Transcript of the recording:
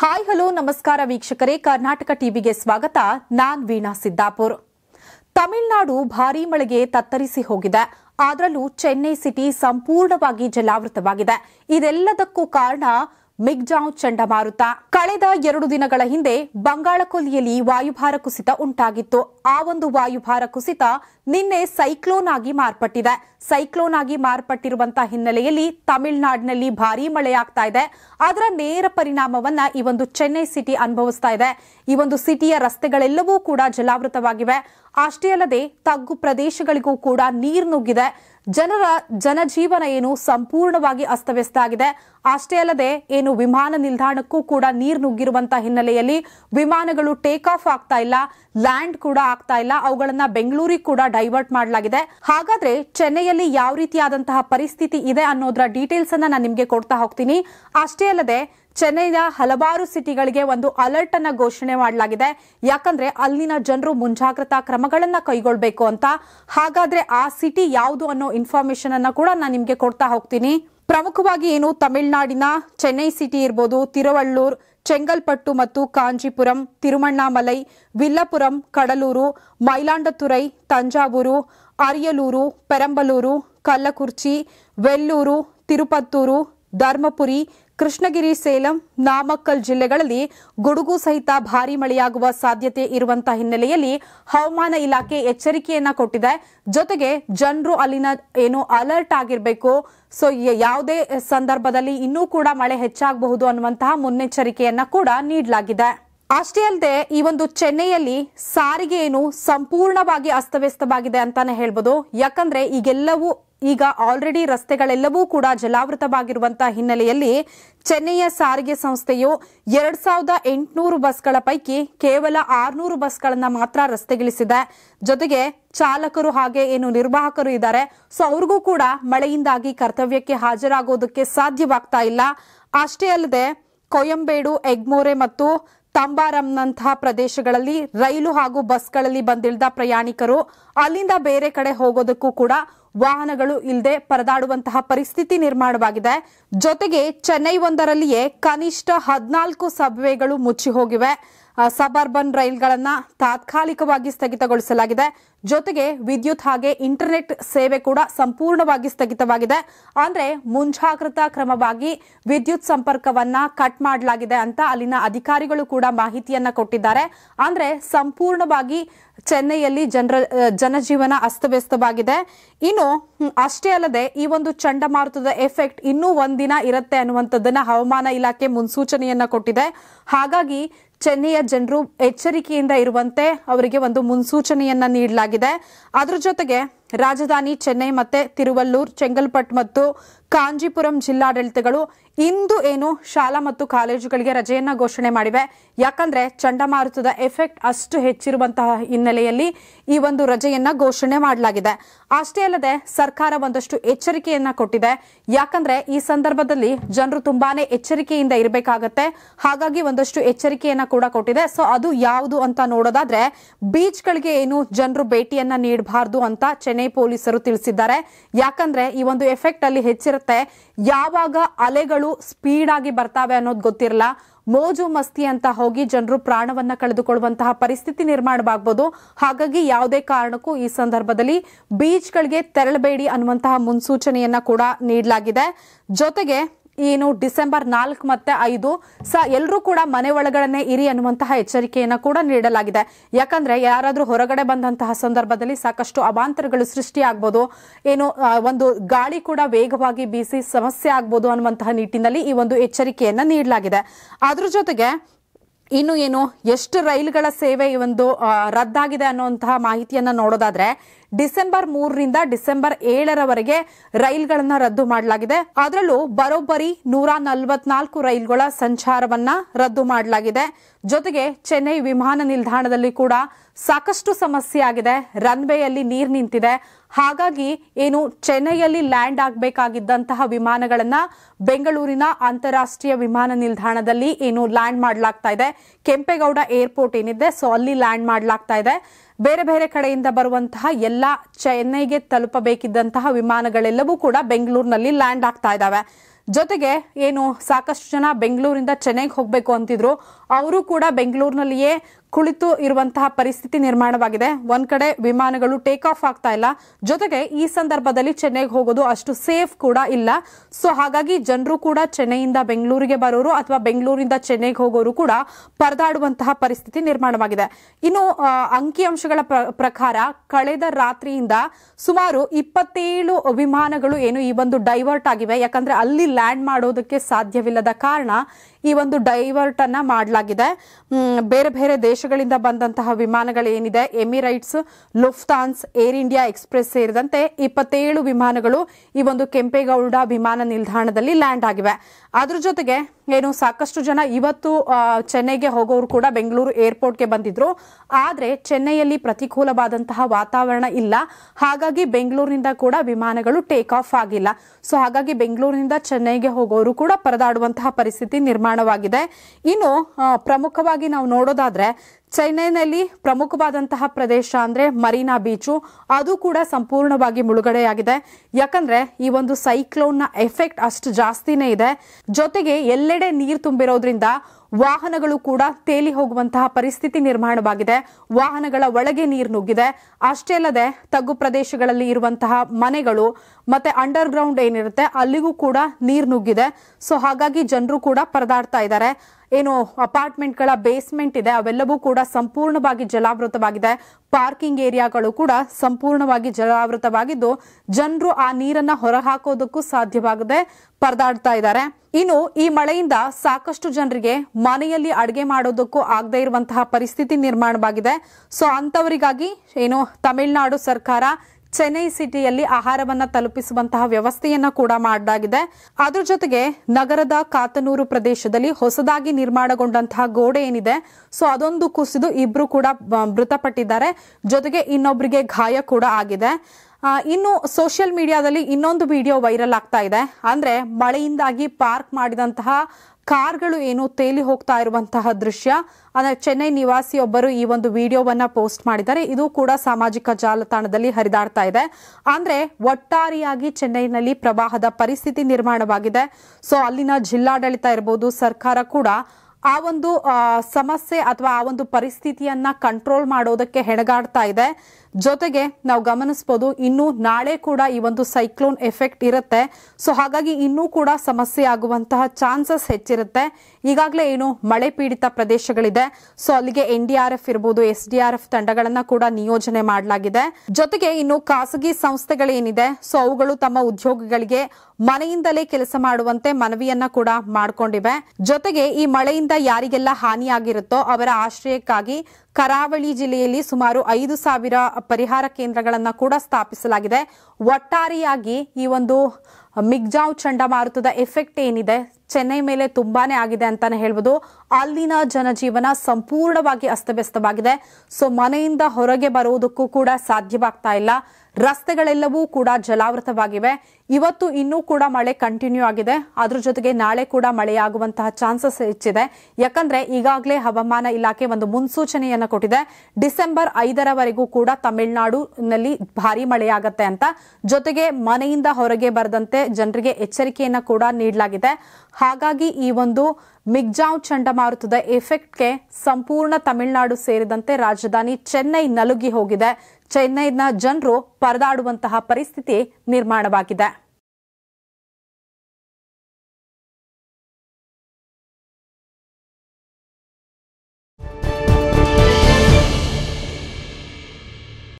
hi hello ನಮಸ್ಕಾರ ವೀಕ್ಷಕರೇ ಕರ್ನಾಟಕ ಟಿವಿಗೆ ಸ್ವಾಗತ ನಾನ್ ವೀಣಾ ಸಿದ್ದಾಪುರ್ ತಮಿಳುನಾಡು ಭಾರೀ ಮಳೆಗೆ ತತ್ತರಿಸಿ ಹೋಗಿದೆ ಅದರಲ್ಲೂ ಚೆನ್ನೈ ಸಿಟಿ ಸಂಪೂರ್ಣವಾಗಿ ಜಲಾವೃತವಾಗಿದೆ ಇದೆಲ್ಲದಕ್ಕೂ ಕಾರಣ ಮಿಗ್ಜಾವ್ ಚಂಡಮಾರುತ ಕಳೆದ ಎರಡು ದಿನಗಳ ಹಿಂದೆ ಬಂಗಾಳಕೊಲ್ಲಿಯಲ್ಲಿ ವಾಯುಭಾರ ಕುಸಿತ ಉಂಟಾಗಿತ್ತು ಆ ಒಂದು ವಾಯುಭಾರ ಕುಸಿತ ನಿನ್ನೆ ಸೈಕ್ಲೋನ್ ಆಗಿ ಮಾರ್ಪಟ್ಟಿದೆ ಸೈಕ್ಲೋನ್ ಆಗಿ ಮಾರ್ಪಟ್ಟಿರುವಂತಹ ಹಿನ್ನೆಲೆಯಲ್ಲಿ ತಮಿಳುನಾಡಿನಲ್ಲಿ ಭಾರೀ ಮಳೆಯಾಗ್ತಾ ಇದೆ ಅದರ ನೇರ ಪರಿಣಾಮವನ್ನ ಈ ಒಂದು ಚೆನ್ನೈ ಸಿಟಿ ಅನುಭವಿಸ್ತಾ ಇದೆ ಈ ಒಂದು ಸಿಟಿಯ ರಸ್ತೆಗಳೆಲ್ಲವೂ ಕೂಡ ಜಲಾವೃತವಾಗಿವೆ ಅಷ್ಟೇ ಅಲ್ಲದೆ ತಗ್ಗು ಪ್ರದೇಶಗಳಿಗೂ ಕೂಡ ನೀರು ನುಗ್ಗಿದೆ ಜನರ ಜನಜೀವನ ಏನು ಸಂಪೂರ್ಣವಾಗಿ ಅಸ್ತವ್ಯಸ್ತ ಆಗಿದೆ ಅಷ್ಟೇ ಅಲ್ಲದೆ ಏನು ವಿಮಾನ ನಿಲ್ದಾಣಕ್ಕೂ ಕೂಡ ನೀರು ನುಗ್ಗಿರುವಂತಹ ಹಿನ್ನೆಲೆಯಲ್ಲಿ ವಿಮಾನಗಳು ಟೇಕ್ ಆಫ್ ಆಗ್ತಾ ಇಲ್ಲ ಲ್ಯಾಂಡ್ ಕೂಡ ಆಗ್ತಾ ಇಲ್ಲ ಅವುಗಳನ್ನ ಬೆಂಗಳೂರಿಗೆ ಕೂಡ ಡೈವರ್ಟ್ ಮಾಡಲಾಗಿದೆ ಹಾಗಾದ್ರೆ ಚೆನ್ನೈಯಲ್ಲಿ ಯಾವ ರೀತಿಯಾದಂತಹ ಪರಿಸ್ಥಿತಿ ಇದೆ ಅನ್ನೋದ್ರ ಡೀಟೇಲ್ಸ್ ಅನ್ನ ನಾನು ನಿಮಗೆ ಕೊಡ್ತಾ ಹೋಗ್ತೀನಿ ಅಷ್ಟೇ ಅಲ್ಲದೆ ಚೆನ್ನೈನ ಹಲವಾರು ಸಿಟಿಗಳಿಗೆ ಒಂದು ಅಲರ್ಟ್ ಅನ್ನ ಘೋಷಣೆ ಮಾಡಲಾಗಿದೆ ಯಾಕಂದ್ರೆ ಅಲ್ಲಿನ ಜನರು ಮುಂಜಾಗ್ರತಾ ಕ್ರಮಗಳನ್ನ ಕೈಗೊಳ್ಳಬೇಕು ಅಂತ ಹಾಗಾದ್ರೆ ಆ ಸಿಟಿ ಯಾವುದು ಅನ್ನೋ ಇನ್ಫಾರ್ಮೇಶನ್ ಅನ್ನ ಕೂಡ ನಾನು ನಿಮಗೆ ಕೊಡ್ತಾ ಹೋಗ್ತೀನಿ ಪ್ರಮುಖವಾಗಿ ಏನು ತಮಿಳುನಾಡಿನ ಚೆನ್ನೈ ಸಿಟಿ ಇರ್ಬೋದು ತಿರುವಳ್ಳೂರ್ ಚೆಂಗಲ್ಪಟ್ಟು ಮತ್ತು ಕಾಂಜಿಪುರಂ ತಿರುಮಣ್ಣಾಮಲೈ ವಿಲ್ಲಪುರಂ ಕಡಲೂರು ಮೈಲಾಂಡತುರೈ ತಂಜಾವೂರು ಅರಿಯಲೂರು ಪೆರಂಬಲೂರು ಕಲ್ಲಕುರ್ಚಿ ವೆಲ್ಲೂರು ತಿರುಪತ್ತೂರು ಧರ್ಮಪುರಿ ಕೃಷ್ಣಗಿರಿ ಸೇಲಂ ನಾಮಕ್ಕಲ್ ಜಿಲ್ಲೆಗಳಲ್ಲಿ ಗುಡುಗು ಸಹಿತ ಭಾರಿ ಮಳೆಯಾಗುವ ಸಾಧ್ಯತೆ ಇರುವಂತಹ ಹಿನ್ನೆಲೆಯಲ್ಲಿ ಹವಾಮಾನ ಇಲಾಖೆ ಎಚ್ಚರಿಕೆಯನ್ನ ಕೊಟ್ಟಿದೆ ಜೊತೆಗೆ ಜನರು ಅಲ್ಲಿನ ಏನು ಅಲರ್ಟ್ ಆಗಿರಬೇಕು ಸೊ ಯಾವುದೇ ಸಂದರ್ಭದಲ್ಲಿ ಇನ್ನೂ ಕೂಡ ಮಳೆ ಹೆಚ್ಚಾಗಬಹುದು ಅನ್ನುವಂತಹ ಮುನ್ನೆಚ್ಚರಿಕೆಯನ್ನ ಕೂಡ ನೀಡಲಾಗಿದೆ ಅಷ್ಟೇ ಅಲ್ಲದೆ ಈ ಒಂದು ಚೆನ್ನೈಯಲ್ಲಿ ಸಾರಿಗೆ ಏನು ಸಂಪೂರ್ಣವಾಗಿ ಅಸ್ತವ್ಯಸ್ತವಾಗಿದೆ ಅಂತಾನೆ ಹೇಳ್ಬೋದು ಯಾಕಂದ್ರೆ ಈಗೆಲ್ಲವೂ ಈಗ ಆಲ್ರೆಡಿ ರಸ್ತೆಗಳೆಲ್ಲವೂ ಕೂಡ ಜಲಾವೃತವಾಗಿರುವಂತಹ ಹಿನ್ನೆಲೆಯಲ್ಲಿ ಚೆನ್ನೈಯ ಸಾರಿಗೆ ಸಂಸ್ಥೆಯು ಎರಡ್ ಸಾವಿರದ ಎಂಟುನೂರು ಬಸ್ಗಳ ಪೈಕಿ ಕೇವಲ ಆರ್ನೂರು ಬಸ್ಗಳನ್ನು ಮಾತ್ರ ರಸ್ತೆಗಿಳಿಸಿದೆ ಜೊತೆಗೆ ಚಾಲಕರು ಹಾಗೆ ಏನು ನಿರ್ವಾಹಕರು ಇದ್ದಾರೆ ಸೊ ಅವ್ರಿಗೂ ಕೂಡ ಮಳೆಯಿಂದಾಗಿ ಕರ್ತವ್ಯಕ್ಕೆ ಹಾಜರಾಗುವುದಕ್ಕೆ ಸಾಧ್ಯವಾಗ್ತಾ ಇಲ್ಲ ಅಷ್ಟೇ ಅಲ್ಲದೆ ಕೊಯಂಬೇಡು ಎಗ್ಮೋರೆ ಮತ್ತು ತಂಬಾರಂನಂತಹ ಪ್ರದೇಶಗಳಲ್ಲಿ ರೈಲು ಹಾಗೂ ಬಸ್ಗಳಲ್ಲಿ ಬಂದಿಳಿದ ಪ್ರಯಾಣಿಕರು ಅಲ್ಲಿಂದ ಬೇರೆ ಕಡೆ ಹೋಗೋದಕ್ಕೂ ಕೂಡ ವಾಹನಗಳು ಇಲ್ಲದೆ ಪರದಾಡುವಂತಹ ಪರಿಸ್ಥಿತಿ ನಿರ್ಮಾಣವಾಗಿದೆ ಜೊತೆಗೆ ಚೆನ್ನೈ ಒಂದರಲ್ಲಿಯೇ ಕನಿಷ್ಠ ಹದಿನಾಲ್ಕು ಸಬ್ವೆಗಳು ಮುಚ್ಚಿ ಹೋಗಿವೆ ಸಬರ್ಬನ್ ರೈಲ್ಗಳನ್ನ ತಾತ್ಕಾಲಿಕವಾಗಿ ಸ್ಥಗಿತಗೊಳಿಸಲಾಗಿದೆ ಜೊತೆಗೆ ವಿದ್ಯುತ್ ಹಾಗೆ ಇಂಟರ್ನೆಟ್ ಸೇವೆ ಕೂಡ ಸಂಪೂರ್ಣವಾಗಿ ಸ್ಥಗಿತವಾಗಿದೆ ಅಂದ್ರೆ ಮುಂಜಾಗ್ರತಾ ಕ್ರಮವಾಗಿ ವಿದ್ಯುತ್ ಸಂಪರ್ಕವನ್ನ ಕಟ್ ಮಾಡಲಾಗಿದೆ ಅಂತ ಅಲ್ಲಿನ ಅಧಿಕಾರಿಗಳು ಕೂಡ ಮಾಹಿತಿಯನ್ನ ಕೊಟ್ಟಿದ್ದಾರೆ ಅಂದ್ರೆ ಸಂಪೂರ್ಣವಾಗಿ ಚೆನ್ನೈಯಲ್ಲಿ ಜನರ ಜನಜೀವನ ಅಸ್ತವ್ಯಸ್ತವಾಗಿದೆ ಇನ್ನು ಅಷ್ಟೇ ಅಲ್ಲದೆ ಈ ಒಂದು ಚಂಡಮಾರುತದ ಎಫೆಕ್ಟ್ ಇನ್ನೂ ಒಂದಿನ ಇರುತ್ತೆ ಅನ್ನುವಂಥದ್ದನ್ನ ಹವಾಮಾನ ಇಲಾಖೆ ಮುನ್ಸೂಚನೆಯನ್ನ ಕೊಟ್ಟಿದೆ ಹಾಗಾಗಿ ಚೆನ್ನೈಯ ಜನರು ಎಚ್ಚರಿಕೆಯಿಂದ ಇರುವಂತೆ ಅವರಿಗೆ ಒಂದು ಮುನ್ಸೂಚನೆಯನ್ನ ನೀಡಲಾಗಿದೆ ಅದರ ಜೊತೆಗೆ ರಾಜಧಾನಿ ಚೆನ್ನೈ ಮತ್ತೆ ತಿರುವಲ್ಲೂರ್ ಚೆಂಗಲ್ಪಟ್ ಮತ್ತು ಕಾಂಜಿಪುರಂ ಜಿಲ್ಲಾಡಳಿತಗಳು ಇಂದು ಏನು ಶಾಲಾ ಮತ್ತು ಕಾಲೇಜುಗಳಿಗೆ ರಜೆಯನ್ನ ಘೋಷಣೆ ಮಾಡಿವೆ ಯಾಕಂದ್ರೆ ಚಂಡಮಾರುತದ ಎಫೆಕ್ಟ್ ಅಷ್ಟು ಹೆಚ್ಚಿರುವಂತಹ ಹಿನ್ನೆಲೆಯಲ್ಲಿ ಈ ಒಂದು ರಜೆಯನ್ನ ಘೋಷಣೆ ಮಾಡಲಾಗಿದೆ ಅಷ್ಟೇ ಅಲ್ಲದೆ ಸರ್ಕಾರ ಒಂದಷ್ಟು ಎಚ್ಚರಿಕೆಯನ್ನ ಕೊಟ್ಟಿದೆ ಯಾಕಂದ್ರೆ ಈ ಸಂದರ್ಭದಲ್ಲಿ ಜನರು ತುಂಬಾನೇ ಎಚ್ಚರಿಕೆಯಿಂದ ಇರಬೇಕಾಗತ್ತೆ ಹಾಗಾಗಿ ಒಂದಷ್ಟು ಎಚ್ಚರಿಕೆಯನ್ನ ಕೂಡ ಕೊಟ್ಟಿದೆ ಸೊ ಅದು ಯಾವುದು ಅಂತ ನೋಡೋದಾದ್ರೆ ಬೀಚ್ಗಳಿಗೆ ಏನು ಜನರು ಭೇಟಿಯನ್ನ ನೀಡಬಾರದು ಅಂತ ಚೆನ್ನೈ ಪೊಲೀಸರು ತಿಳಿಸಿದ್ದಾರೆ ಯಾಕಂದ್ರೆ ಈ ಒಂದು ಎಫೆಕ್ಟ್ ಅಲ್ಲಿ ಹೆಚ್ಚಿರ ಇರುತ್ತೆ ಯಾವಾಗ ಅಲೆಗಳು ಸ್ಪೀಡ್ ಆಗಿ ಬರ್ತಾವೆ ಅನ್ನೋದು ಗೊತ್ತಿರಲ್ಲ ಮೋಜು ಮಸ್ತಿ ಅಂತ ಹೋಗಿ ಜನರು ಪ್ರಾಣವನ್ನ ಕಳೆದುಕೊಳ್ಳುವಂತಹ ಪರಿಸ್ಥಿತಿ ನಿರ್ಮಾಣವಾಗಬಹುದು ಹಾಗಾಗಿ ಯಾವುದೇ ಕಾರಣಕ್ಕೂ ಈ ಸಂದರ್ಭದಲ್ಲಿ ಬೀಚ್ಗಳಿಗೆ ತೆರಳಬೇಡಿ ಅನ್ನುವಂತಹ ಮುನ್ಸೂಚನೆಯನ್ನ ಕೂಡ ನೀಡಲಾಗಿದೆ ಜೊತೆಗೆ ಏನು ಡಿಸೆಂಬರ್ ನಾಲ್ಕು ಮತ್ತೆ ಐದು ಸ ಎಲ್ಲರೂ ಕೂಡ ಮನೆ ಒಳಗಡೆನೆ ಇರಿ ಅನ್ನುವಂತಹ ಎಚ್ಚರಿಕೆಯನ್ನು ಕೂಡ ನೀಡಲಾಗಿದೆ ಯಾಕಂದ್ರೆ ಯಾರಾದರೂ ಹೊರಗಡೆ ಬಂದಂತಹ ಸಂದರ್ಭದಲ್ಲಿ ಸಾಕಷ್ಟು ಅವಾಂತರಗಳು ಸೃಷ್ಟಿಯಾಗಬಹುದು ಏನು ಒಂದು ಗಾಳಿ ಕೂಡ ವೇಗವಾಗಿ ಬೀಸಿ ಸಮಸ್ಯೆ ಆಗ್ಬೋದು ಅನ್ನುವಂತಹ ನಿಟ್ಟಿನಲ್ಲಿ ಈ ಒಂದು ಎಚ್ಚರಿಕೆಯನ್ನು ನೀಡಲಾಗಿದೆ ಅದ್ರ ಜೊತೆಗೆ ಇನ್ನು ಏನು ಎಷ್ಟು ರೈಲುಗಳ ಸೇವೆ ಈ ಒಂದು ರದ್ದಾಗಿದೆ ಅನ್ನುವಂತಹ ಮಾಹಿತಿಯನ್ನು ನೋಡೋದಾದ್ರೆ ಡಿಸೆಂಬರ್ ಮೂರರಿಂದ ಡಿಸೆಂಬರ್ ಏಳರವರೆಗೆ ರೈಲ್ಗಳನ್ನ ರದ್ದು ಮಾಡಲಾಗಿದೆ ಅದರಲ್ಲೂ ಬರೋಬ್ಬರಿ ನೂರ ನಲವತ್ನಾಲ್ಕು ರೈಲ್ಗಳ ಸಂಚಾರವನ್ನ ರದ್ದು ಮಾಡಲಾಗಿದೆ ಜೊತೆಗೆ ಚೆನ್ನೈ ವಿಮಾನ ನಿಲ್ದಾಣದಲ್ಲಿ ಕೂಡ ಸಾಕಷ್ಟು ಸಮಸ್ಯೆ ಆಗಿದೆ ರನ್ವೇಯಲ್ಲಿ ನೀರು ನಿಂತಿದೆ ಹಾಗಾಗಿ ಏನು ಚೆನ್ನೈಯಲ್ಲಿ ಲ್ಯಾಂಡ್ ಆಗಬೇಕಾಗಿದ್ದಂತಹ ವಿಮಾನಗಳನ್ನ ಬೆಂಗಳೂರಿನ ಅಂತಾರಾಷ್ಟ್ರೀಯ ವಿಮಾನ ನಿಲ್ದಾಣದಲ್ಲಿ ಏನು ಲ್ಯಾಂಡ್ ಮಾಡಲಾಗ್ತಾ ಇದೆ ಕೆಂಪೇಗೌಡ ಏರ್ಪೋರ್ಟ್ ಏನಿದೆ ಸೊ ಅಲ್ಲಿ ಲ್ಯಾಂಡ್ ಮಾಡಲಾಗ್ತಾ ಇದೆ ಬೇರೆ ಬೇರೆ ಕಡೆಯಿಂದ ಬರುವಂತಹ ಎಲ್ಲ ಚೆನ್ನೈಗೆ ತಲುಪಬೇಕಿದ್ದಂತಹ ವಿಮಾನಗಳೆಲ್ಲವೂ ಕೂಡ ಬೆಂಗಳೂರಿನಲ್ಲಿ ಲ್ಯಾಂಡ್ ಆಗ್ತಾ ಇದ್ದಾವೆ ಜೊತೆಗೆ ಏನು ಸಾಕಷ್ಟು ಜನ ಬೆಂಗಳೂರಿಂದ ಚೆನ್ನೈಗೆ ಹೋಗಬೇಕು ಅಂತಿದ್ರು ಅವರು ಕೂಡ ಬೆಂಗಳೂರಿನಲ್ಲಿಯೇ ಕುಳಿತು ಇರುವಂತಹ ಪರಿಸ್ಥಿತಿ ನಿರ್ಮಾಣವಾಗಿದೆ ಒಂದ್ ಕಡೆ ವಿಮಾನಗಳು ಟೇಕ್ ಆಫ್ ಆಗ್ತಾ ಇಲ್ಲ ಜೊತೆಗೆ ಈ ಸಂದರ್ಭದಲ್ಲಿ ಚೆನ್ನೈಗೆ ಹೋಗೋದು ಅಷ್ಟು ಸೇಫ್ ಕೂಡ ಇಲ್ಲ ಸೊ ಹಾಗಾಗಿ ಜನರು ಕೂಡ ಚೆನ್ನೈಯಿಂದ ಬೆಂಗಳೂರಿಗೆ ಬರೋರು ಅಥವಾ ಬೆಂಗಳೂರಿಂದ ಚೆನ್ನೈಗೆ ಹೋಗೋರು ಕೂಡ ಪರದಾಡುವಂತಹ ಪರಿಸ್ಥಿತಿ ನಿರ್ಮಾಣವಾಗಿದೆ ಇನ್ನು ಅಂಕಿಅಂಶಗಳ ಪ್ರಕಾರ ಕಳೆದ ರಾತ್ರಿಯಿಂದ ಸುಮಾರು ಇಪ್ಪತ್ತೇಳು ವಿಮಾನಗಳು ಏನು ಈ ಒಂದು ಡೈವರ್ಟ್ ಆಗಿವೆ ಯಾಕಂದ್ರೆ ಅಲ್ಲಿ ಲ್ಯಾಂಡ್ ಮಾಡೋದಕ್ಕೆ ಸಾಧ್ಯವಿಲ್ಲದ ಕಾರಣ ಈ ಒಂದು ಡೈವರ್ಟ್ ಅನ್ನ ಮಾಡಲಾಗಿದೆ ಮಾಡಲಾಗಿದೆ ಬೇರೆ ಬೇರೆ ದೇಶಗಳಿಂದ ಬಂದಂತಹ ವಿಮಾನಗಳೇನಿದೆ Emirates Lufthansa Air India Express ಸೇರಿದಂತೆ ಇಪ್ಪತ್ತೇಳು ವಿಮಾನಗಳು ಈ ಒಂದು ಕೆಂಪೇಗೌಡ ವಿಮಾನ ನಿಲ್ದಾಣದಲ್ಲಿ ಲ್ಯಾಂಡ್ ಆಗಿವೆ ಅದರ ಜೊತೆಗೆ ಏನು ಸಾಕಷ್ಟು ಜನ ಇವತ್ತು ಚೆನ್ನೈಗೆ ಹೋಗೋರು ಕೂಡ ಬೆಂಗಳೂರು ಏರ್ಪೋರ್ಟ್ಗೆ ಬಂದಿದ್ರು ಆದರೆ ಚೆನ್ನೈಯಲ್ಲಿ ಪ್ರತಿಕೂಲವಾದಂತಹ ವಾತಾವರಣ ಇಲ್ಲ ಹಾಗಾಗಿ ಬೆಂಗಳೂರಿನಿಂದ ಕೂಡ ವಿಮಾನಗಳು ಟೇಕ್ ಆಫ್ ಆಗಿಲ್ಲ ಸೊ ಹಾಗಾಗಿ ಬೆಂಗಳೂರಿನಿಂದ ಚೆನ್ನೈಗೆ ಹೋಗೋರು ಕೂಡ ಪರದಾಡುವಂತಹ ಪರಿಸ್ಥಿತಿ ನಿರ್ಮಾಣವಾಗಿದೆ ಇನ್ನು ಪ್ರಮುಖವಾಗಿ ನಾವು ನೋಡೋದಾದ್ರೆ ಚೆನ್ನೈನಲ್ಲಿ ಪ್ರಮುಖವಾದಂತಹ ಪ್ರದೇಶ ಅಂದರೆ ಮರೀನಾ ಬೀಚು ಅದು ಕೂಡ ಸಂಪೂರ್ಣವಾಗಿ ಮುಳುಗಡೆಯಾಗಿದೆ ಯಾಕಂದ್ರೆ ಈ ಒಂದು ಸೈಕ್ಲೋನ್ನ ಎಫೆಕ್ಟ್ ಅಷ್ಟು ಜಾಸ್ತಿನೇ ಇದೆ ಜೊತೆಗೆ ಎಲ್ಲೆಡೆ ನೀರು ತುಂಬಿರೋದ್ರಿಂದ ವಾಹನಗಳು ಕೂಡ ತೇಲಿ ಹೋಗುವಂತಹ ಪರಿಸ್ಥಿತಿ ನಿರ್ಮಾಣವಾಗಿದೆ ವಾಹನಗಳ ಒಳಗೆ ನೀರು ನುಗ್ಗಿದೆ ಅಷ್ಟೇ ಅಲ್ಲದೆ ತಗ್ಗು ಪ್ರದೇಶಗಳಲ್ಲಿ ಇರುವಂತಹ ಮನೆಗಳು ಮತ್ತೆ ಅಂಡರ್ ಗ್ರೌಂಡ್ ಏನಿರುತ್ತೆ ಅಲ್ಲಿಗೂ ಕೂಡ ನೀರು ನುಗ್ಗಿದೆ ಸೊ ಹಾಗಾಗಿ ಜನರು ಕೂಡ ಪರದಾಡ್ತಾ ಇದ್ದಾರೆ ಏನು ಅಪಾರ್ಟ್ಮೆಂಟ್ಗಳ ಬೇಸ್ಮೆಂಟ್ ಇದೆ ಅವೆಲ್ಲವೂ ಕೂಡ ಸಂಪೂರ್ಣವಾಗಿ ಜಲಾವೃತವಾಗಿದೆ ಪಾರ್ಕಿಂಗ್ ಏರಿಯಾಗಳು ಕೂಡ ಸಂಪೂರ್ಣವಾಗಿ ಜಲಾವೃತವಾಗಿದ್ದು ಜನರು ಆ ನೀರನ್ನ ಹೊರಹಾಕೋದಕ್ಕೂ ಸಾಧ್ಯವಾಗದೆ ಪರದಾಡ್ತಾ ಇದ್ದಾರೆ ಇನ್ನು ಈ ಮಳೆಯಿಂದ ಸಾಕಷ್ಟು ಜನರಿಗೆ ಮನೆಯಲ್ಲಿ ಅಡುಗೆ ಮಾಡೋದಕ್ಕೂ ಆಗದೆ ಇರುವಂತಹ ಪರಿಸ್ಥಿತಿ ನಿರ್ಮಾಣವಾಗಿದೆ ಸೊ ಅಂತವರಿಗಾಗಿ ಏನು ತಮಿಳುನಾಡು ಸರ್ಕಾರ ಚೆನ್ನೈ ಸಿಟಿಯಲ್ಲಿ ಆಹಾರವನ್ನು ತಲುಪಿಸುವಂತಹ ವ್ಯವಸ್ಥೆಯನ್ನ ಕೂಡ ಮಾಡಲಾಗಿದೆ ಅದರ ಜೊತೆಗೆ ನಗರದ ಕಾತನೂರು ಪ್ರದೇಶದಲ್ಲಿ ಹೊಸದಾಗಿ ನಿರ್ಮಾಣಗೊಂಡಂತಹ ಗೋಡೆ ಏನಿದೆ ಸೊ ಅದೊಂದು ಕುಸಿದು ಇಬ್ರು ಕೂಡ ಮೃತಪಟ್ಟಿದ್ದಾರೆ ಜೊತೆಗೆ ಇನ್ನೊಬ್ಬರಿಗೆ ಗಾಯ ಕೂಡ ಆಗಿದೆ ಇನ್ನು ಸೋಷಿಯಲ್ ಮೀಡಿಯಾದಲ್ಲಿ ಇನ್ನೊಂದು ವಿಡಿಯೋ ವೈರಲ್ ಆಗ್ತಾ ಇದೆ ಅಂದ್ರೆ ಮಳೆಯಿಂದಾಗಿ ಪಾರ್ಕ್ ಮಾಡಿದಂತಹ ಕಾರ್ಗಳು ಏನು ತೇಲಿ ಹೋಗ್ತಾ ಇರುವಂತಹ ದೃಶ್ಯ ಅಂದರೆ ಚೆನ್ನೈ ನಿವಾಸಿಯೊಬ್ಬರು ಈ ಒಂದು ವಿಡಿಯೋವನ್ನ ಪೋಸ್ಟ್ ಮಾಡಿದ್ದಾರೆ ಇದು ಕೂಡ ಸಾಮಾಜಿಕ ಜಾಲತಾಣದಲ್ಲಿ ಹರಿದಾಡ್ತಾ ಇದೆ ಅಂದ್ರೆ ಒಟ್ಟಾರಿಯಾಗಿ ಚೆನ್ನೈನಲ್ಲಿ ಪ್ರವಾಹದ ಪರಿಸ್ಥಿತಿ ನಿರ್ಮಾಣವಾಗಿದೆ ಸೊ ಅಲ್ಲಿನ ಜಿಲ್ಲಾಡಳಿತ ಇರಬಹುದು ಸರ್ಕಾರ ಕೂಡ ಆ ಒಂದು ಸಮಸ್ಯೆ ಅಥವಾ ಆ ಒಂದು ಪರಿಸ್ಥಿತಿಯನ್ನ ಕಂಟ್ರೋಲ್ ಮಾಡೋದಕ್ಕೆ ಹೆಣಗಾಡ್ತಾ ಇದೆ ಜೊತೆಗೆ ನಾವು ಗಮನಿಸಬಹುದು ಇನ್ನು ನಾಳೆ ಕೂಡ ಈ ಒಂದು ಸೈಕ್ಲೋನ್ ಎಫೆಕ್ಟ್ ಇರುತ್ತೆ ಸೊ ಹಾಗಾಗಿ ಇನ್ನೂ ಕೂಡ ಸಮಸ್ಯೆ ಆಗುವಂತಹ ಚಾನ್ಸಸ್ ಹೆಚ್ಚಿರುತ್ತೆ ಈಗಾಗಲೇ ಏನು ಮಳೆ ಪೀಡಿತ ಪ್ರದೇಶಗಳಿದೆ ಸೊ ಅಲ್ಲಿಗೆ ಎನ್ ಡಿ ಆರ್ ಎಫ್ ಇರಬಹುದು ಎಸ್ ಡಿ ಆರ್ ಎಫ್ ತಂಡಗಳನ್ನ ಕೂಡ ನಿಯೋಜನೆ ಮಾಡಲಾಗಿದೆ ಜೊತೆಗೆ ಇನ್ನು ಖಾಸಗಿ ಸಂಸ್ಥೆಗಳೇನಿದೆ ಸೊ ಅವುಗಳು ತಮ್ಮ ಉದ್ಯೋಗಿಗಳಿಗೆ ಮನೆಯಿಂದಲೇ ಕೆಲಸ ಮಾಡುವಂತೆ ಮನವಿಯನ್ನ ಕೂಡ ಮಾಡಿಕೊಂಡಿವೆ ಜೊತೆಗೆ ಈ ಮಳೆಯಿಂದ ಯಾರಿಗೆಲ್ಲ ಹಾನಿಯಾಗಿರುತ್ತೋ ಅವರ ಆಶ್ರಯಕ್ಕಾಗಿ ಕರಾವಳಿ ಜಿಲ್ಲೆಯಲ್ಲಿ ಸುಮಾರು ಐದು ಸಾವಿರ ಪರಿಹಾರ ಕೇಂದ್ರಗಳನ್ನು ಕೂಡ ಸ್ಥಾಪಿಸಲಾಗಿದೆ ಒಟ್ಟಾರಿಯಾಗಿ ಈ ಒಂದು ಮಿಗ್ಜಾವ್ ಚಂಡಮಾರುತದ ಎಫೆಕ್ಟ್ ಏನಿದೆ ಚೆನ್ನೈ ಮೇಲೆ ತುಂಬಾನೇ ಆಗಿದೆ ಅಂತಾನೆ ಹೇಳ್ಬೋದು ಅಲ್ಲಿನ ಜನಜೀವನ ಸಂಪೂರ್ಣವಾಗಿ ಅಸ್ತವ್ಯಸ್ತವಾಗಿದೆ ಸೊ ಮನೆಯಿಂದ ಹೊರಗೆ ಬರುವುದಕ್ಕೂ ಕೂಡ ಸಾಧ್ಯವಾಗ್ತಾ ಇಲ್ಲ ರಸ್ತೆಗಳೆಲ್ಲವೂ ಕೂಡ ಜಲಾವೃತವಾಗಿವೆ ಇವತ್ತು ಇನ್ನೂ ಕೂಡ ಮಳೆ ಕಂಟಿನ್ಯೂ ಆಗಿದೆ ಅದ್ರ ಜೊತೆಗೆ ನಾಳೆ ಕೂಡ ಮಳೆಯಾಗುವಂತಹ ಚಾನ್ಸಸ್ ಹೆಚ್ಚಿದೆ ಯಾಕಂದ್ರೆ ಈಗಾಗಲೇ ಹವಾಮಾನ ಇಲಾಖೆ ಒಂದು ಮುನ್ಸೂಚನೆಯನ್ನು ಕೊಟ್ಟಿದೆ ಡಿಸೆಂಬರ್ ಐದರವರೆಗೂ ಕೂಡ ತಮಿಳುನಾಡುನಲ್ಲಿ ಭಾರಿ ಮಳೆಯಾಗತ್ತೆ ಅಂತ ಜೊತೆಗೆ ಮನೆಯಿಂದ ಹೊರಗೆ ಬರದಂತೆ ಜನರಿಗೆ ಎಚ್ಚರಿಕೆಯನ್ನು ಕೂಡ ನೀಡಲಾಗಿದೆ ಹಾಗಾಗಿ ಈ ಒಂದು ಮಿಗ್ಜಾವ್ ಚಂಡಮಾರುತದ ಎಫೆಕ್ಟ್ಗೆ ಸಂಪೂರ್ಣ ತಮಿಳುನಾಡು ಸೇರಿದಂತೆ ರಾಜಧಾನಿ ಚೆನ್ನೈ ನಲುಗಿ ಹೋಗಿದೆ ಚೆನ್ನೈನ ಜನರು ಪರದಾಡುವಂತಹ ಪರಿಸ್ಥಿತಿ ನಿರ್ಮಾಣವಾಗಿದೆ